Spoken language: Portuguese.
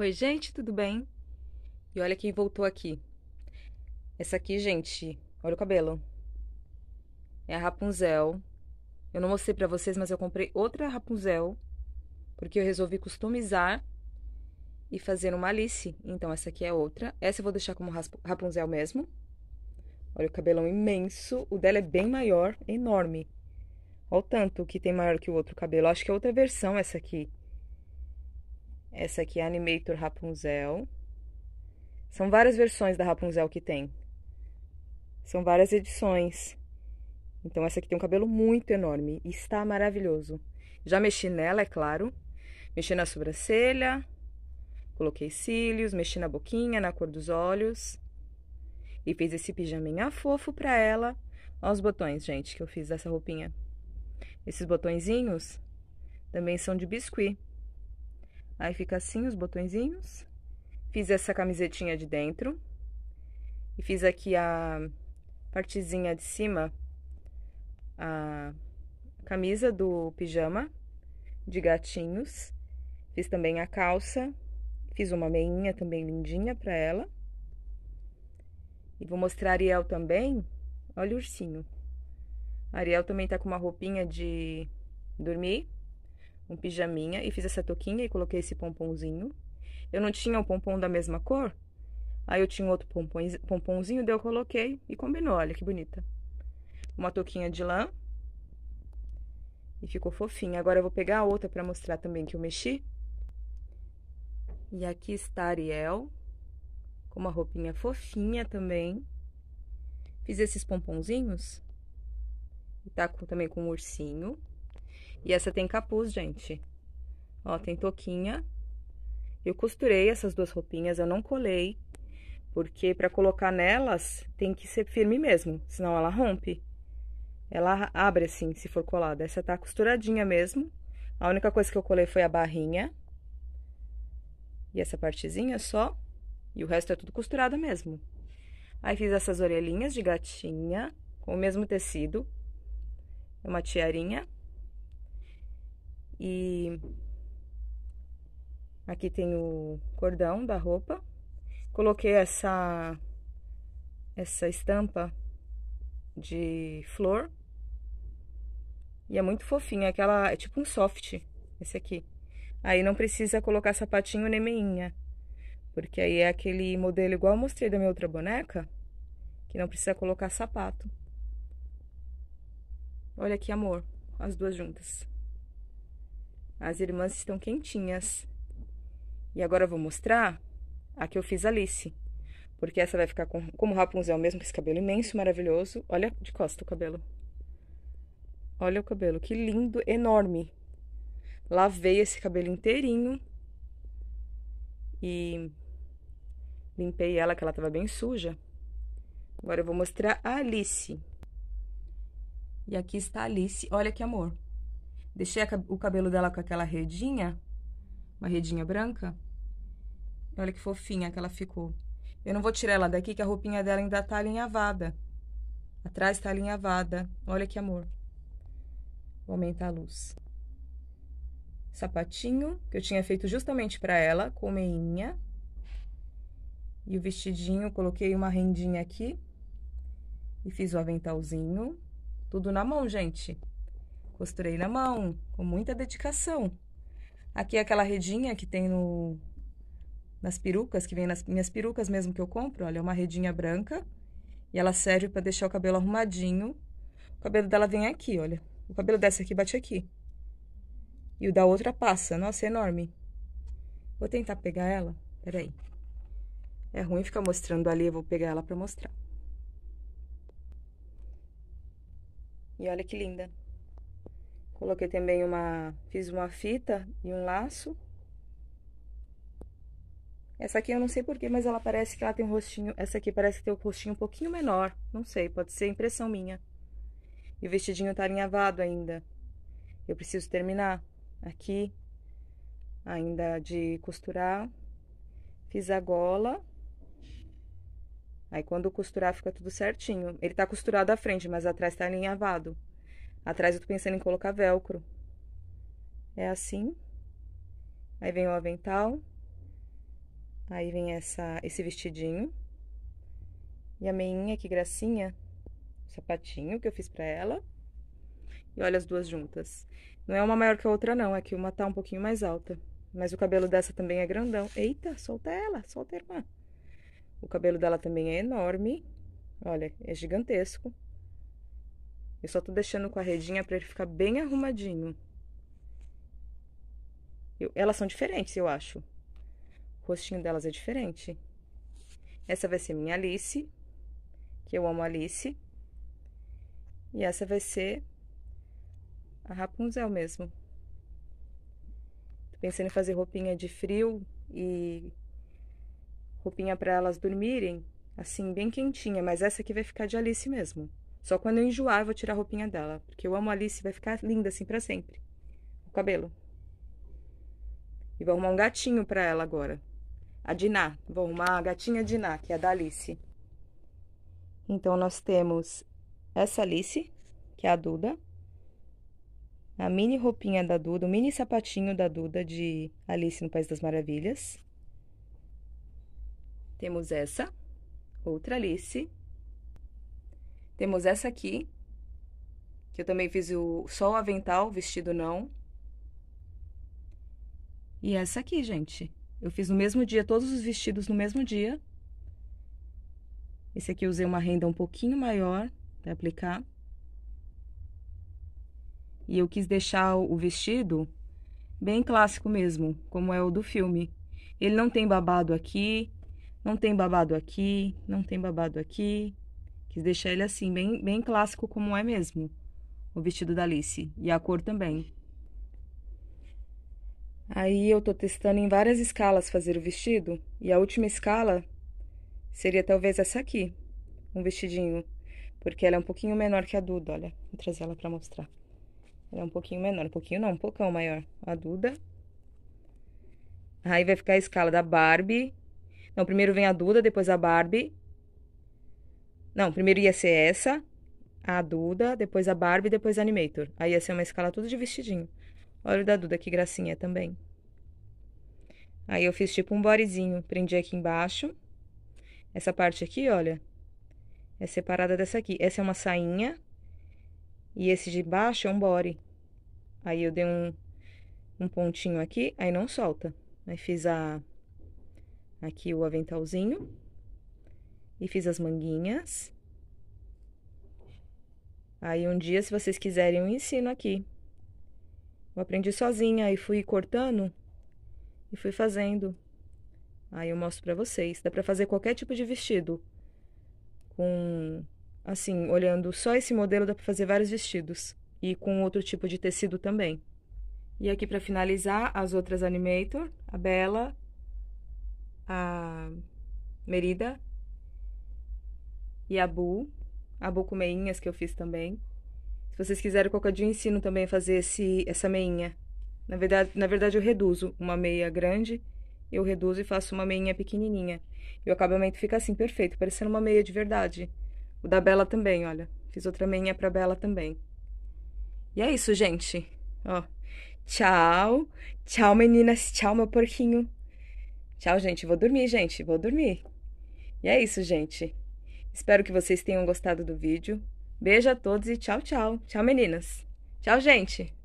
Oi, gente, tudo bem? E olha quem voltou aqui. Essa aqui, gente, olha o cabelo. É a Rapunzel. Eu não mostrei para vocês, mas eu comprei outra Rapunzel porque eu resolvi customizar e fazer uma Alice. Então essa aqui é outra. Essa eu vou deixar como Rapunzel mesmo. Olha o cabelão imenso. O dela é bem maior, enorme. Olha o tanto que tem maior que o outro cabelo. Acho que é outra versão essa aqui. Essa aqui é Animator Rapunzel. São várias versões da Rapunzel que tem. São várias edições. Então essa aqui tem um cabelo muito enorme e está maravilhoso. Já mexi nela, é claro. Mexi na sobrancelha, coloquei cílios, mexi na boquinha, na cor dos olhos. E fiz esse pijaminha fofo para ela. Olha os botões, gente, que eu fiz dessa roupinha. Esses botõezinhos também são de biscuit. Aí fica assim os botõezinhos. Fiz essa camisetinha de dentro. E fiz aqui a partezinha de cima, a camisa do pijama de gatinhos. Fiz também a calça. Fiz uma meinha também lindinha para ela. E vou mostrar a Ariel também. Olha o ursinho. A Ariel também tá com uma roupinha de dormir um pijaminha e fiz essa toquinha e coloquei esse pomponzinho. Eu não tinha um pompom da mesma cor, aí eu tinha outro pomponzinho, daí eu coloquei e combinou, olha que bonita. Uma toquinha de lã e ficou fofinha. Agora eu vou pegar a outra para mostrar também que eu mexi. E aqui está a Ariel, com uma roupinha fofinha também. Fiz esses pomponzinhos. tá com, também com um ursinho. E essa tem capuz, gente. Ó, tem toquinha. Eu costurei essas duas roupinhas, eu não colei, porque para colocar nelas tem que ser firme mesmo, senão ela rompe. Ela abre assim, se for colada. Essa tá costuradinha mesmo. A única coisa que eu colei foi a barrinha. E essa partezinha só. E o resto é tudo costurado mesmo. Aí fiz essas orelhinhas de gatinha com o mesmo tecido. É uma tiarinha. E aqui tem o cordão da roupa. Coloquei essa essa estampa de flor. E é muito fofinha, é aquela é tipo um soft, esse aqui. Aí não precisa colocar sapatinho nem meinha, porque aí é aquele modelo igual eu mostrei da minha outra boneca, que não precisa colocar sapato. Olha que amor, as duas juntas. As irmãs estão quentinhas. E agora eu vou mostrar a que eu fiz Alice. Porque essa vai ficar com, como Rapunzel é mesmo, com esse cabelo imenso, maravilhoso. Olha de costa o cabelo. Olha o cabelo, que lindo, enorme. Lavei esse cabelo inteirinho. E limpei ela, que ela estava bem suja. Agora eu vou mostrar a Alice. E aqui está a Alice. Olha que amor. Deixei o cabelo dela com aquela redinha, uma redinha branca. Olha que fofinha que ela ficou. Eu não vou tirar ela daqui, que a roupinha dela ainda tá alinhavada. Atrás tá alinhavada. Olha que amor. Vou aumentar a luz. Sapatinho, que eu tinha feito justamente para ela, com meinha. E o vestidinho, coloquei uma rendinha aqui. E fiz o aventalzinho. Tudo na mão, gente. Costurei na mão, com muita dedicação. Aqui é aquela redinha que tem no, nas perucas, que vem nas minhas perucas mesmo que eu compro, olha, é uma redinha branca. E ela serve para deixar o cabelo arrumadinho. O cabelo dela vem aqui, olha. O cabelo dessa aqui bate aqui. E o da outra passa. Nossa, é enorme. Vou tentar pegar ela. Peraí. É ruim ficar mostrando ali, eu vou pegar ela para mostrar. E olha que linda. Coloquei também uma, fiz uma fita e um laço. Essa aqui eu não sei porquê, mas ela parece que ela tem um rostinho, essa aqui parece que tem um rostinho um pouquinho menor, não sei, pode ser impressão minha. E o vestidinho tá alinhavado ainda. Eu preciso terminar aqui, ainda de costurar. Fiz a gola. Aí, quando costurar, fica tudo certinho. Ele tá costurado à frente, mas atrás tá alinhavado. Atrás eu tô pensando em colocar velcro. É assim. Aí vem o avental. Aí vem essa, esse vestidinho. E a meinha, que gracinha. O sapatinho que eu fiz pra ela. E olha as duas juntas. Não é uma maior que a outra, não. É que uma tá um pouquinho mais alta. Mas o cabelo dessa também é grandão. Eita, solta ela, solta a irmã. O cabelo dela também é enorme. Olha, é gigantesco. Eu só tô deixando com a redinha pra ele ficar bem arrumadinho. Eu, elas são diferentes, eu acho. O rostinho delas é diferente. Essa vai ser minha Alice, que eu amo Alice. E essa vai ser a Rapunzel mesmo. Tô pensando em fazer roupinha de frio e roupinha para elas dormirem, assim, bem quentinha. Mas essa aqui vai ficar de Alice mesmo. Só quando eu enjoar, eu vou tirar a roupinha dela. Porque eu amo a Alice, vai ficar linda assim para sempre. O cabelo. E vou arrumar um gatinho para ela agora. A Diná. Vou arrumar a gatinha Diná, que é a da Alice. Então, nós temos essa Alice, que é a Duda. A mini roupinha da Duda, o mini sapatinho da Duda de Alice no País das Maravilhas. Temos essa, outra Alice, temos essa aqui, que eu também fiz o, só o avental, vestido não. E essa aqui, gente. Eu fiz no mesmo dia, todos os vestidos no mesmo dia. Esse aqui eu usei uma renda um pouquinho maior para aplicar. E eu quis deixar o vestido bem clássico mesmo, como é o do filme. Ele não tem babado aqui, não tem babado aqui, não tem babado aqui, Quis deixar ele assim, bem, bem clássico como é mesmo. O vestido da Alice. E a cor também. Aí eu tô testando em várias escalas fazer o vestido. E a última escala seria talvez essa aqui. Um vestidinho. Porque ela é um pouquinho menor que a Duda, olha. Vou trazer ela pra mostrar. Ela é um pouquinho menor. Um pouquinho não, um poucão maior. A Duda. Aí vai ficar a escala da Barbie. Então, primeiro vem a Duda, depois a Barbie. Não, primeiro ia ser essa, a Duda, depois a Barbie, depois a Animator. Aí ia ser uma escala tudo de vestidinho. Olha o da Duda, que gracinha também. Aí eu fiz tipo um bodyzinho, prendi aqui embaixo. Essa parte aqui, olha, é separada dessa aqui. Essa é uma sainha e esse de baixo é um body. Aí eu dei um, um pontinho aqui, aí não solta. Aí fiz a aqui o aventalzinho e fiz as manguinhas. Aí um dia, se vocês quiserem, eu ensino aqui. Eu aprendi sozinha e fui cortando e fui fazendo. Aí eu mostro para vocês. Dá para fazer qualquer tipo de vestido. Com assim, olhando só esse modelo dá para fazer vários vestidos e com outro tipo de tecido também. E aqui para finalizar, as outras animator, a Bela, a Merida e Abu, Abu com meinhas que eu fiz também. Se vocês quiserem, qualquer dia eu ensino também a fazer esse, essa meinha. Na verdade, na verdade, eu reduzo uma meia grande, eu reduzo e faço uma meinha pequenininha. E o acabamento fica assim, perfeito, parecendo uma meia de verdade. O da Bela também, olha. Fiz outra meinha pra Bela também. E é isso, gente. Ó. Tchau. Tchau, meninas. Tchau, meu porquinho. Tchau, gente. Vou dormir, gente. Vou dormir. E é isso, gente. Espero que vocês tenham gostado do vídeo. Beijo a todos e tchau, tchau. Tchau, meninas. Tchau, gente.